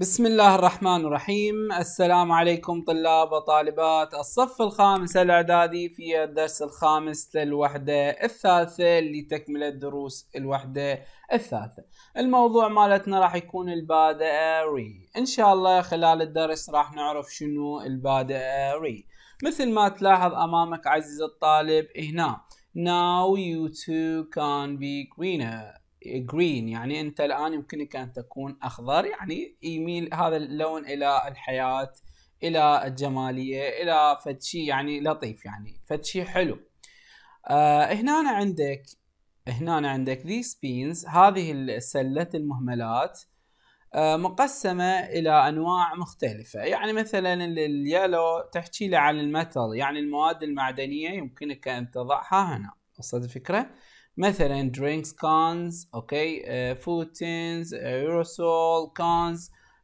بسم الله الرحمن الرحيم السلام عليكم طلاب وطالبات الصف الخامس الإعدادي في الدرس الخامس للوحدة الثالثة لتكملة دروس الوحدة الثالثة الموضوع مالتنا راح يكون البادئة ري إن شاء الله خلال الدرس راح نعرف شنو البادئة ري مثل ما تلاحظ أمامك عزيز الطالب هنا Now you too can be greener جرين يعني انت الان يمكنك ان تكون اخضر يعني يميل هذا اللون الى الحياه الى الجماليه الى فد شيء يعني لطيف يعني فد شيء حلو آه هنا عندك هنا عندك these beans هذه السله المهملات آه مقسمة إلى أنواع مختلفة يعني مثلا اليالو تحكي له عن المتل يعني المواد المعدنية يمكنك أن تضعها هنا وصلت الفكرة؟ مثلا drinks cans اوكي آه، food tins آه، aerosol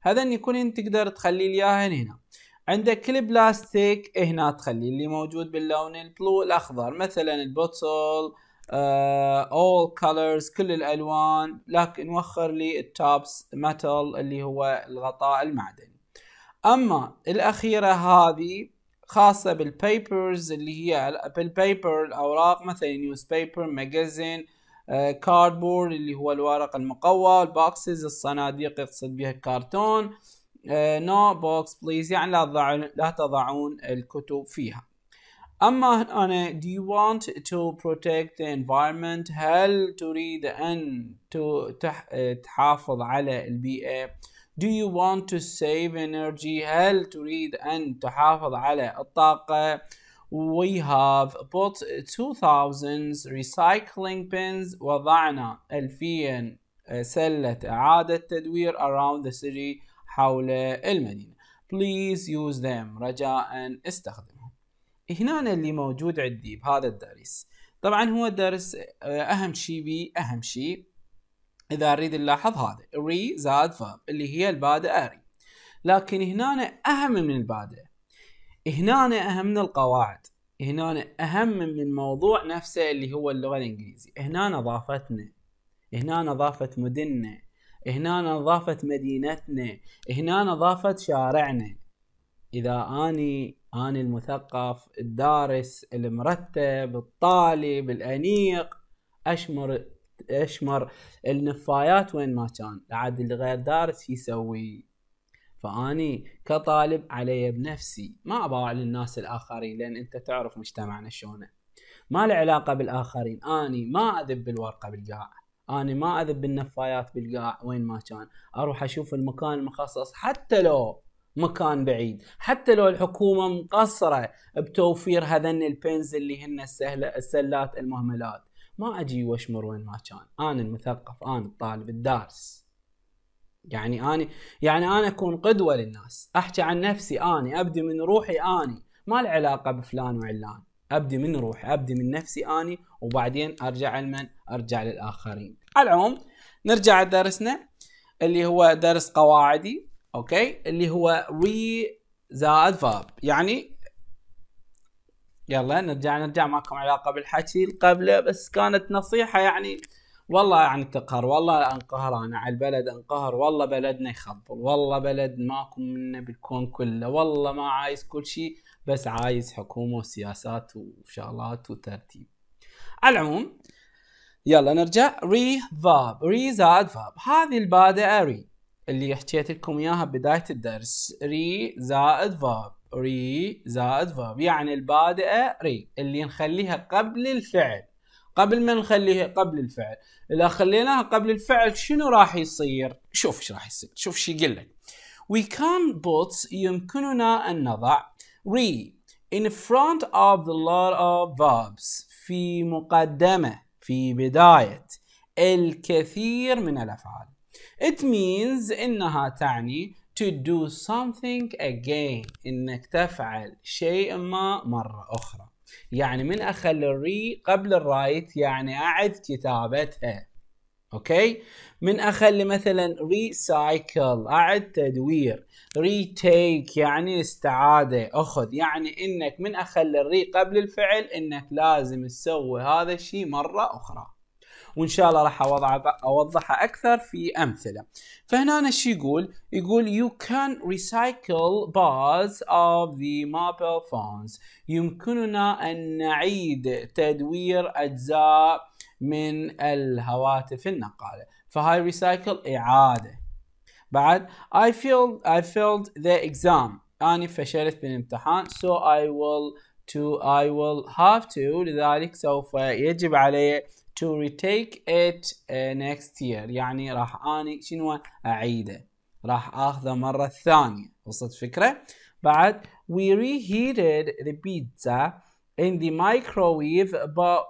هذا ان يكون انت تقدر تخلي لي اياهن هنا عندك كل بلاستيك هنا تخلي اللي موجود باللون البلو الاخضر مثلا البوتل اول آه، uh, colors كل الالوان لكن وخر لي التوبس ميتال اللي هو الغطاء المعدني اما الاخيره هذه خاصة بالبيبرز اللي هي بالبيبر الأوراق مثلا نيوز بيبر ماجازين كاردبورد اللي هو الورق المقوى البوكسز الصناديق يقصد بها الكرتون نو بوكس بليز يعني لا تضعون لا تضعون الكتب فيها اما انا do you want to protect the environment هل تريد ان تحافظ على البيئة Do you want to save energy? هل تريد أن تحافظ على الطاقة؟ We have bought 2000 recycling bins وضعنا 2000 آه، سلة إعادة تدوير around the city حول المدينة Please use them رجاء استخدمهم هنا اللي موجود عندي بهذا الدرس طبعا هو الدرس آه، أهم شيء بي أهم شيء اذا أريد نلاحظ هذا ري زاد فاب اللي هي البادئه ري لكن هنا اهم من البادئه هنا اهم من القواعد هنا اهم من الموضوع نفسه اللي هو اللغه الانجليزيه هنا نظافتنا هنا نظافه مدننا هنا نظافه مدينتنا هنا نظافه شارعنا اذا اني اني المثقف الدارس المرتب الطالب الانيق اشمر اشمر النفايات وين ما كان عاد اللي غير دارس يسوي فاني كطالب علي بنفسي ما ابا للناس الاخرين لان انت تعرف مجتمعنا شلونه ما له علاقه بالاخرين اني ما اذب بالورقه بالقاع اني ما اذب بالنفايات بالقاع وين ما كان اروح اشوف المكان المخصص حتى لو مكان بعيد حتى لو الحكومة مقصرة بتوفير هذن البنز اللي هن السهلة السلات المهملات ما اجي واشمر وين ما كان انا المثقف انا الطالب الدارس يعني انا يعني انا اكون قدوه للناس احكي عن نفسي اني ابدي من روحي اني ما العلاقه بفلان وعلان ابدي من روحي ابدي من نفسي اني وبعدين ارجع لمن ارجع للاخرين على العموم نرجع لدرسنا اللي هو درس قواعدي اوكي اللي هو ري زائد فاب يعني يلا نرجع نرجع معكم علاقه بالحكي القبله بس كانت نصيحه يعني والله عن التقهر والله انقهر انا على البلد انقهر والله بلدنا يخبل والله بلد ماكو منه بالكون كله والله ما عايز كل شيء بس عايز حكومه وسياسات وشغلات وترتيب على العموم يلا نرجع ري فاب ري زاد فاب هذه البادئه ري اللي حكيت لكم اياها بدايه الدرس ري زائد فاب ري زائد فاب يعني البادئة ري اللي نخليها قبل الفعل قبل ما نخليها قبل الفعل إذا خليناها قبل الفعل شنو راح يصير شوف ايش راح يصير شوف ايش يقول لك we can بوتس يمكننا أن نضع ري in front of the lot of verbs في مقدمة في بداية الكثير من الأفعال it means إنها تعني to do something again انك تفعل شيء ما مره اخرى يعني من اخلي الري قبل الرايت يعني اعد كتابتها اوكي من اخلي مثلا ريسايكل اعد تدوير ريتيك يعني استعاده اخذ يعني انك من اخلي الري قبل الفعل انك لازم تسوي هذا الشيء مره اخرى وان شاء الله راح اوضحها اكثر في امثله فهنا شو يقول يقول you can recycle parts of the mobile phones يمكننا ان نعيد تدوير اجزاء من الهواتف النقاله فهاي ريسايكل اعاده بعد I failed I failed the exam أنا فشلت بالامتحان so I will to I will have to لذلك سوف يجب علي to retake it next year يعني راح اني شنو اعيده راح اخذه مرة ثانية وصلت فكرة بعد we reheated the pizza in the microwave but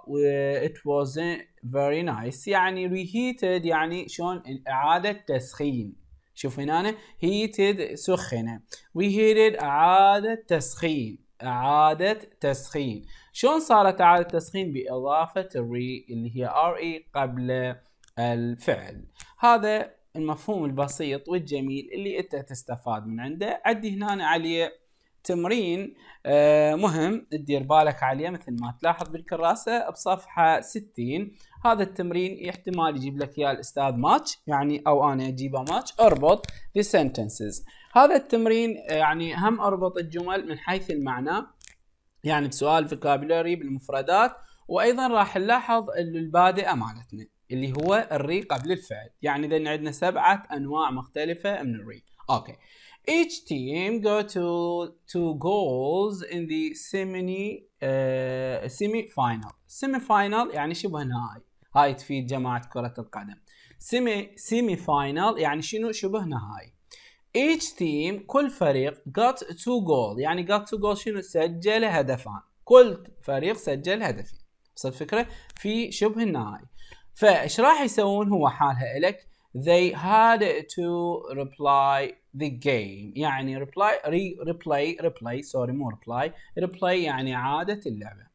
it wasn't very nice يعني reheated يعني شلون اعادة تسخين شوف هنا heated سخنة we heated اعادة تسخين إعادة تسخين شلون صارت إعادة تسخين بإضافة الري اللي هي ار اي قبل الفعل هذا المفهوم البسيط والجميل اللي انت تستفاد من عنده عدي هنا عليه تمرين آه، مهم تدير بالك عليه مثل ما تلاحظ بالكراسه بصفحه 60 هذا التمرين احتمال يجيب لك اياه الاستاذ ماتش يعني او انا اجيبه ماتش اربط sentences هذا التمرين آه، يعني هم اربط الجمل من حيث المعنى يعني بسؤال فوكابولاري بالمفردات وايضا راح نلاحظ البادئه مالتنا اللي هو الري قبل الفعل يعني اذا عندنا سبعه انواع مختلفه من الري اوكي Each team got to two goals in the semi uh, semi final. Semi final يعني شبه نهائي. هاي تفيد جماعة كرة القدم. semi semi final يعني شنو شبه نهائي. Each team كل فريق got two goals يعني got two goals شنو سجل هدفان. كل فريق سجل هدفين. وصل الفكرة؟ في شبه النهائي. فايش راح يسوون هو حالها الك؟ They had to reply the game يعني reply re, replay replay سوري مو reply replay يعني عادة اللعبة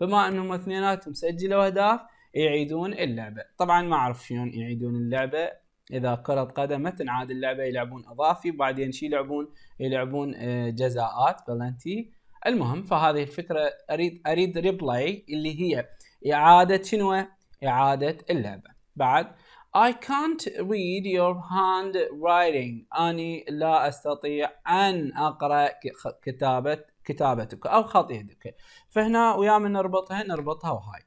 بما انهم اثنيناتهم سجلوا اهداف يعيدون اللعبة طبعا ما اعرف شلون يعيدون اللعبة اذا كرة قدم تنعاد اللعبة يلعبون اضافي وبعدين شي يلعبون يلعبون آه، جزاءات بلنتي المهم فهذه الفكرة اريد اريد ريبلاي اللي هي اعادة شنو؟ اعادة اللعبة بعد I can't read your handwriting. أني لا أستطيع أن أقرأ كتابة كتابتك أو خط يدك. فهنا ويا من نربطها نربطها وهاي.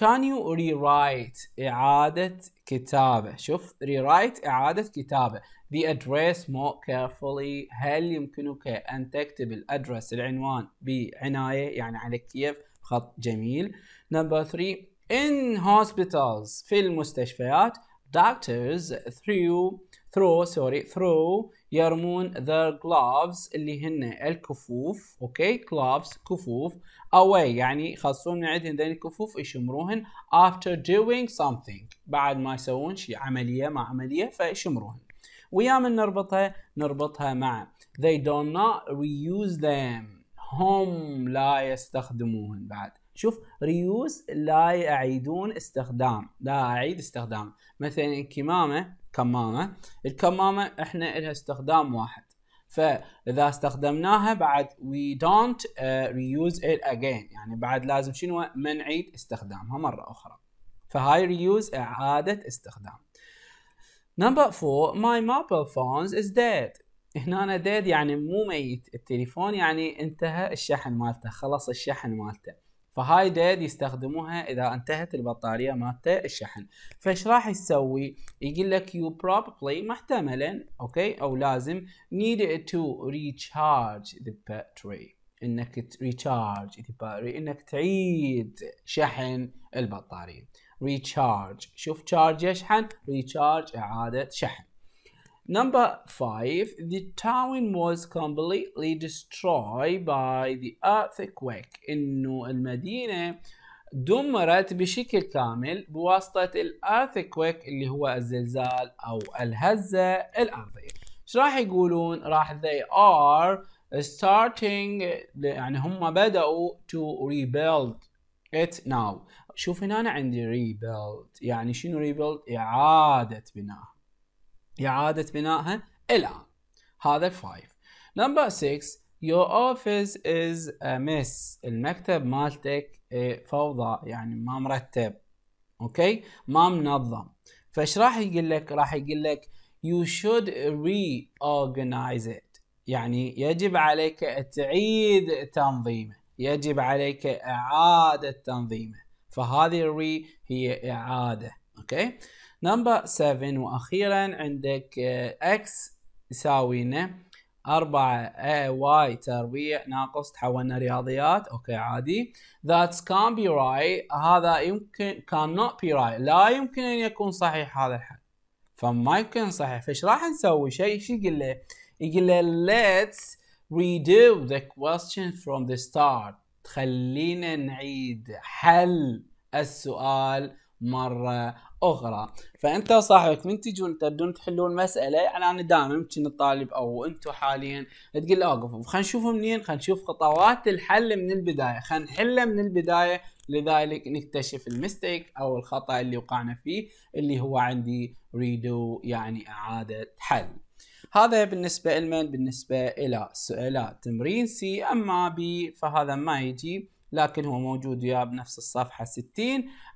Can you rewrite إعادة كتابة؟ شوف rewrite إعادة كتابة. The address more carefully. هل يمكنك أن تكتب الأدرس العنوان بعناية يعني على كيف خط جميل. Number three. in hospitals في المستشفيات doctors through through sorry through يرمون their gloves اللي هن الكفوف اوكي okay? gloves كفوف away يعني يخلصون من عندهم ذي الكفوف يشمروهن after doing something بعد ما يسوون شيء عمليه مع عمليه فيشمروهن ويا من نربطها نربطها مع they do not reuse them هم لا يستخدموهن بعد شوف ريوز لا يعيدون استخدام لا اعيد استخدام مثلا الكمامه كمامه الكمامه احنا لها استخدام واحد فاذا استخدمناها بعد we don't ريوز آه، ات it again يعني بعد لازم شنو ما نعيد استخدامها مره اخرى فهاي ريوز اعاده استخدام نمبر 4 my mobile فونز is dead هنا dead يعني مو ميت التليفون يعني انتهى الشحن مالته خلص الشحن مالته فهاي ديد يستخدموها اذا انتهت البطاريه مالته الشحن فايش راح يسوي يقول لك يو بروبلي محتملا اوكي او لازم نيد تو ريتشارج ذا باتري انك ريتشارج انك تعيد شحن البطاريه ريتشارج شوف تشارج يشحن ريتشارج اعاده شحن Number five, the town was completely destroyed by the earthquake. إنه المدينة دمرت بشكل كامل بواسطة الأرثكويك اللي هو الزلزال أو الهزة الأرضية ايش راح يقولون راح they are starting يعني هم بدأوا to rebuild it now شوف هنا أنا عندي rebuild يعني شنو rebuild إعادة بناء إعادة بنائها الآن هذا 5 نمبر 6 Your office is a mess المكتب مالتك فوضى يعني ما مرتب اوكي ما منظم فايش راح يقول لك راح يقول لك you should reorganize it يعني يجب عليك تعيد تنظيمه يجب عليك إعادة تنظيمه فهذه الري هي إعادة اوكي نمبر 7 واخيرا عندك اكس آه، يساوينا 4 واي تربيع ناقص تحولنا رياضيات اوكي عادي ذاتس كان بي راي هذا يمكن نوت بي راي لا يمكن ان يكون صحيح هذا الحل فما يمكن صحيح فايش راح نسوي شيء شو يقول له يقول له let's redo the question from the start خلينا نعيد حل السؤال مره اخرى فانت وصاحبك من تجون تردون تحلون مساله يعني انا دائما ممكن الطالب او أنتو حاليا تقول اوقف خلينا نشوف منين خلينا نشوف خطوات الحل من البدايه خلينا نحله من البدايه لذلك نكتشف المستيك او الخطا اللي وقعنا فيه اللي هو عندي ريدو يعني اعاده حل هذا بالنسبة لمن؟ بالنسبة إلى سؤالات تمرين سي أما بي فهذا ما يجي لكن هو موجود وياه بنفس الصفحة 60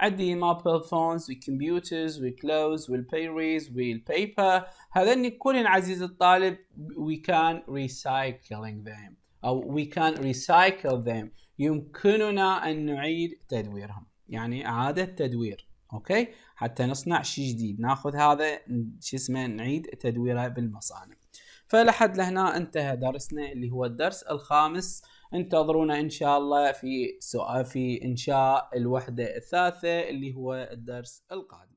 عندي مابل فونز والكمبيوترز والكلوز والبيريز والبيبر هذني كل عزيز الطالب we can recycling them أو we can recycle them يمكننا أن نعيد تدويرهم يعني إعادة تدوير أوكي حتى نصنع شيء جديد ناخذ هذا شو اسمه نعيد تدويره بالمصانع فلحد لهنا انتهى درسنا اللي هو الدرس الخامس انتظرونا ان شاء الله في سؤال في انشاء الوحده الثالثه اللي هو الدرس القادم